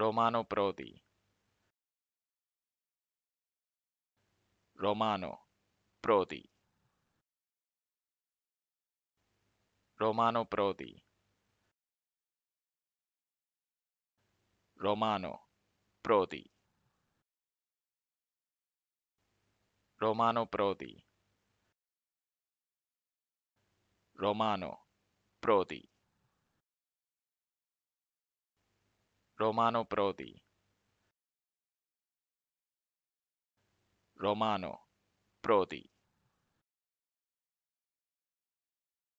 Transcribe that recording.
Romano Prodi Romano Prodi Romano Prodi Romano Prodi Romano Prodi Romano Prodi Romano Prodi Romano Prodi